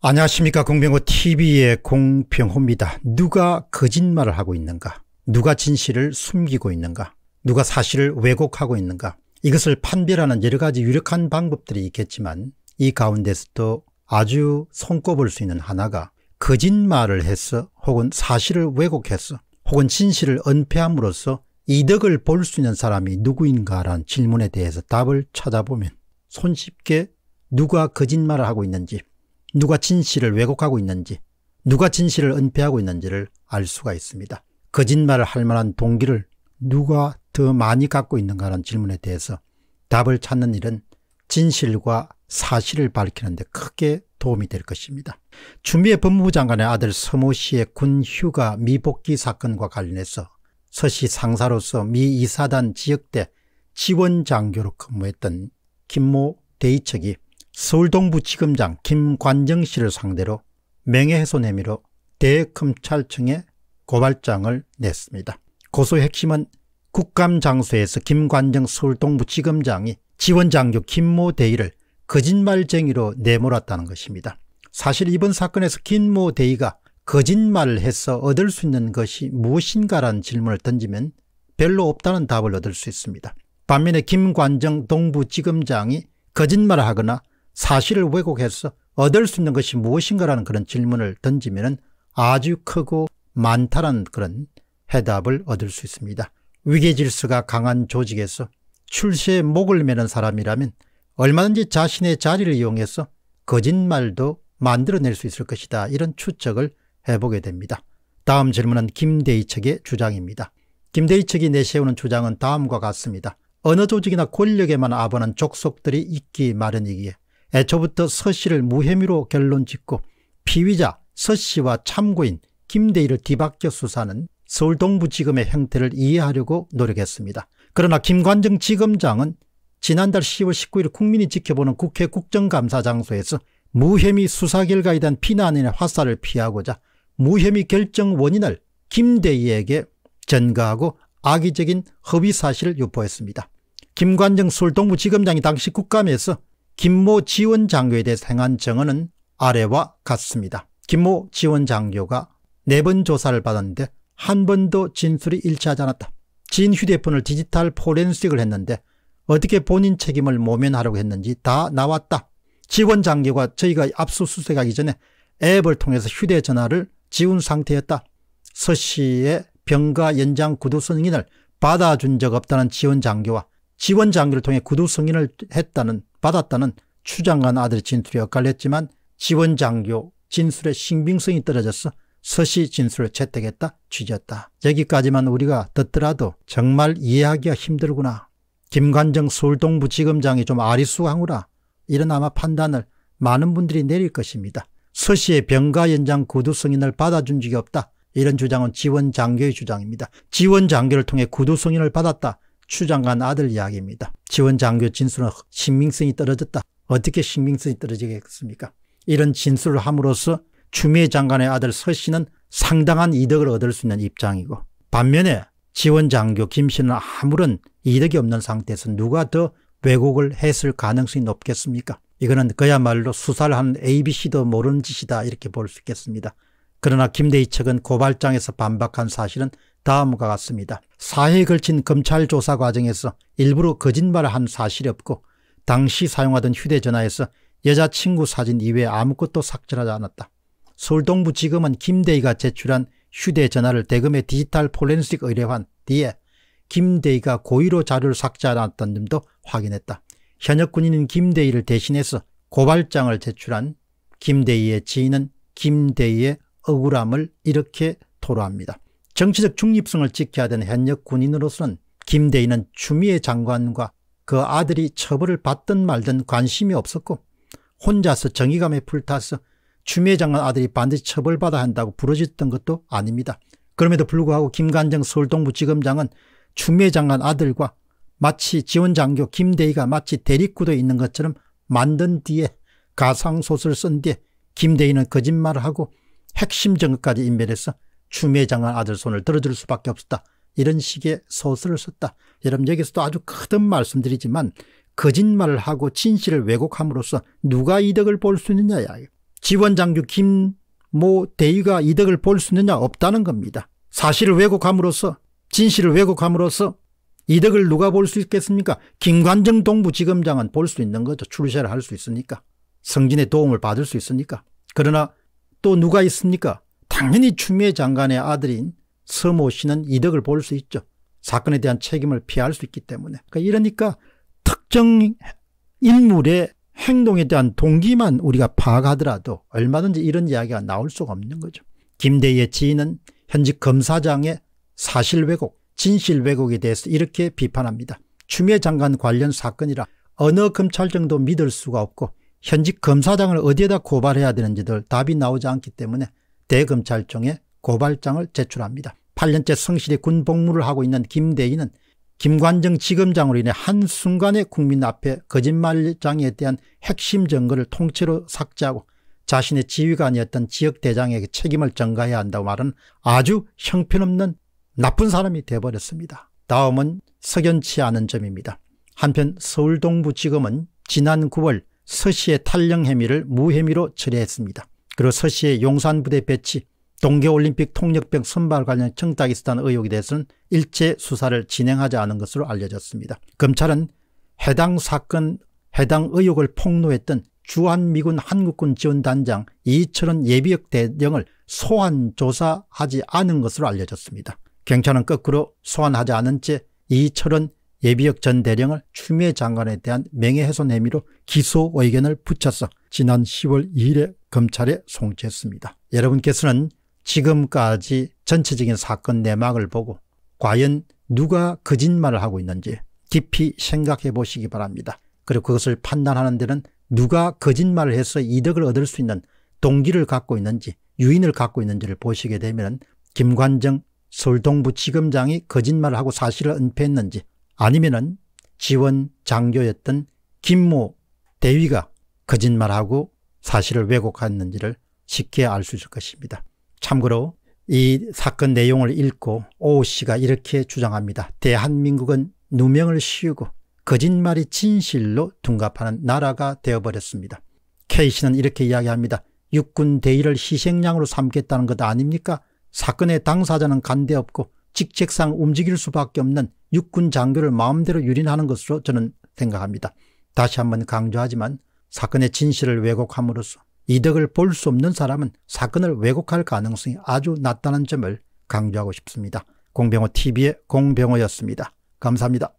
안녕하십니까 공병호 tv의 공병호입니다. 누가 거짓말을 하고 있는가 누가 진실을 숨기고 있는가 누가 사실을 왜곡하고 있는가 이것을 판별하는 여러 가지 유력한 방법들이 있겠지만 이 가운데서도 아주 손꼽을 수 있는 하나가 거짓말을 해서 혹은 사실을 왜곡해서 혹은 진실을 은폐함으로써 이득을 볼 수 있는 사람이 누구인가라는 질문에 대해서 답을 찾아보면 손쉽게 누가 거짓말을 하고 있는지 누가 진실을 왜곡하고 있는지 누가 진실을 은폐하고 있는지를 알 수가 있습니다. 거짓말을 할 만한 동기를 누가 더 많이 갖고 있는가 하는 질문에 대해서 답을 찾는 일은 진실과 사실을 밝히는 데 크게 도움이 될 것입니다. 주미애 법무부 장관의 아들 서모 씨의 군 휴가 미복귀 사건과 관련해서 서 씨 상사로서 미 이사단 지역대 지원장교로 근무했던 김모 대의척이 서울 동부지검장 김관정 씨를 상대로 명예훼손 혐의로 대검찰청에 고발장을 냈습니다. 고소 핵심은 국감장소에서 김관정 서울 동부지검장이 지원장교 김모 대의를 거짓말쟁이로 내몰았다는 것입니다. 사실 이번 사건에서 김모 대의가 거짓말을 해서 얻을 수 있는 것이 무엇인가라는 질문을 던지면 별로 없다는 답을 얻을 수 있습니다. 반면에 김관정 동부지검장이 거짓말을 하거나 사실을 왜곡해서 얻을 수 있는 것이 무엇인가라는 그런 질문을 던지면 아주 크고 많다는 그런 해답을 얻을 수 있습니다. 위계질서가 강한 조직에서 출세에 목을 매는 사람이라면 얼마든지 자신의 자리를 이용해서 거짓말도 만들어낼 수 있을 것이다. 이런 추측을 해보게 됩니다. 다음 질문은 김대희 측의 주장입니다. 김대희 측이 내세우는 주장은 다음과 같습니다. 어느 조직이나 권력에만 아부하는 족속들이 있기 마련이기에 애초부터 서 씨를 무혐의로 결론짓고 피의자 서 씨와 참고인 김대희를 뒤바뀌어 수사는 서울 동부지검의 형태를 이해하려고 노력했습니다. 그러나 김관정 지검장은 지난달 10월 19일 국민이 지켜보는 국회 국정감사 장소에서 무혐의 수사 결과에 대한 비난인의 화살을 피하고자 무혐의 결정 원인을 김대희에게 전가하고 악의적인 허위 사실을 유포했습니다. 김관정 서울 동부지검장이 당시 국감에서 김모 지원 장교에 대해 생한 정언은 아래와 같습니다. 김모 지원 장교가 네 번 조사를 받았는데 한 번도 진술이 일치하지 않았다. 진 휴대폰을 디지털 포렌식을 했는데 어떻게 본인 책임을 모면하려고 했는지 다 나왔다. 지원 장교가 저희가 압수수색하기 전에 앱을 통해서 휴대전화를 지운 상태였다. 서 씨의 병가 연장 구두 승인을 받아준 적 없다는 지원 장교와 지원 장교를 통해 구두 승인을 했다는 받았다는 추장관 아들 진술이 엇갈렸지만 지원 장교 진술의 신빙성이 떨어져서 서시 진술을 채택했다 취지였다. 여기까지만 우리가 듣더라도 정말 이해하기가 힘들구나. 김관정 서울동부지검장이 좀 아리수강우라 이런 아마 판단을 많은 분들이 내릴 것입니다. 서시의 병가 연장 구두 승인을 받아준 적이 없다. 이런 주장은 지원 장교의 주장입니다. 지원 장교를 통해 구두 승인을 받았다. 추장관 아들 이야기입니다. 지원 장교 진술은 신빙성이 떨어졌다. 어떻게 신빙성이 떨어지겠습니까? 이런 진술을 함으로써 추미애 장관의 아들 서 씨는 상당한 이득을 얻을 수 있는 입장이고 반면에 지원 장교 김 씨는 아무런 이득이 없는 상태에서 누가 더 왜곡을 했을 가능성이 높겠습니까? 이거는 그야말로 수사를 하는 ABC도 모르는 짓이다 이렇게 볼 수 있겠습니다. 그러나 김대희 측은 고발장에서 반박한 사실은 다음과 같습니다. 사회에 걸친 검찰 조사 과정에서 일부러 거짓말을 한 사실이 없고 당시 사용하던 휴대전화에서 여자친구 사진 이외에 아무것도 삭제하지 않았다. 서울동부지검은 김대희가 제출한 휴대전화를 대검의 디지털 포렌식 의뢰한 뒤에 김대희가 고의로 자료를 삭제하지 않았던 점도 확인했다. 현역 군인인 김대희를 대신해서 고발장을 제출한 김대희의 지인은 김대희의 억울함을 이렇게 토로합니다. 정치적 중립성을 지켜야 되는 현역 군인으로서는 김대희는 추미애 장관과 그 아들이 처벌을 받든 말든 관심이 없었고 혼자서 정의감에 불타서 추미애 장관 아들이 반드시 처벌받아야 한다고 부러졌던 것도 아닙니다. 그럼에도 불구하고 김관정 서울동부지검장은 추미애 장관 아들과 마치 지원장교 김대희가 마치 대립구도에 있는 것처럼 만든 뒤에 가상소설 을쓴 뒤에 김대희는 거짓말을 하고 핵심 정거까지 인멸해서 추미애 장관 아들 손을 들어줄 수밖에 없었다. 이런 식의 소설을 썼다. 여러분 여기서도 아주 크던 말씀드리지만 거짓말을 하고 진실을 왜곡함으로써 누가 이득을 볼 수 있느냐 야지원장주 김 모 대위가 이득을 볼 수 있느냐 없다는 겁니다. 사실을 왜곡함으로써 진실을 왜곡함으로써 이득을 누가 볼 수 있겠습니까? 김관정 동부지검장은 볼 수 있는 거죠. 출세를 할 수 있으니까. 성진의 도움을 받을 수 있으니까. 그러나 또 누가 있습니까? 당연히 추미애 장관의 아들인 서모 씨는 이득을 볼 수 있죠. 사건에 대한 책임을 피할 수 있기 때문에. 그러니까 이러니까 특정 인물의 행동에 대한 동기만 우리가 파악하더라도 얼마든지 이런 이야기가 나올 수가 없는 거죠. 김대희의 지인은 현직 검사장의 사실 왜곡, 진실 왜곡에 대해서 이렇게 비판합니다. 추미애 장관 관련 사건이라 어느 검찰정도 믿을 수가 없고 현직 검사장을 어디에다 고발해야 되는지들 답이 나오지 않기 때문에 대검찰청에 고발장을 제출합니다. 8년째 성실히 군 복무를 하고 있는 김대희는 김관정 지검장으로 인해 한순간에 국민 앞에 거짓말장에 대한 핵심 증거를 통째로 삭제하고 자신의 지휘관이었던 지역대장에게 책임을 전가해야 한다고 말은 아주 형편없는 나쁜 사람이 돼버렸습니다. 다음은 석연치 않은 점입니다. 한편 서울동부지검은 지난 9월 서씨의 탈령 혐의를 무혐의로 처리했습니다. 그리고 서씨의 용산부대 배치, 동계올림픽 통역병 선발 관련 청탁이 있었다는 의혹에 대해서는 일체 수사를 진행하지 않은 것으로 알려졌습니다. 검찰은 해당 사건, 해당 의혹을 폭로했던 주한미군 한국군 지원단장 이철은 예비역 대령을 소환 조사하지 않은 것으로 알려졌습니다. 경찰은 거꾸로 소환하지 않은 채 이철은 예비역 전 대령을 추미애 장관에 대한 명예훼손 혐의로 기소 의견을 붙여서 지난 10월 2일에 검찰에 송치했습니다. 여러분께서는 지금까지 전체적인 사건 내막을 보고 과연 누가 거짓말을 하고 있는지 깊이 생각해 보시기 바랍니다. 그리고 그것을 판단하는 데는 누가 거짓말을 해서 이득을 얻을 수 있는 동기를 갖고 있는지 유인을 갖고 있는지를 보시게 되면 김관정 서울동부지검장이 거짓말을 하고 사실을 은폐했는지 아니면 은 지원 장교였던 김모 대위가 거짓말하고 사실을 왜곡했는지를 쉽게 알 수 있을 것입니다. 참고로 이 사건 내용을 읽고 오 씨가 이렇게 주장합니다. 대한민국은 누명을 씌우고 거짓말이 진실로 둔갑하는 나라가 되어버렸습니다. K씨는 이렇게 이야기합니다. 육군 대위를 희생양으로 삼겠다는 것 아닙니까? 사건의 당사자는 간대 없고 직책상 움직일 수밖에 없는 육군 장교를 마음대로 유린하는 것으로 저는 생각합니다. 다시 한번 강조하지만 사건의 진실을 왜곡함으로써 이득을 볼 수 없는 사람은 사건을 왜곡할 가능성이 아주 낮다는 점을 강조하고 싶습니다. 공병호 TV의 공병호였습니다. 감사합니다.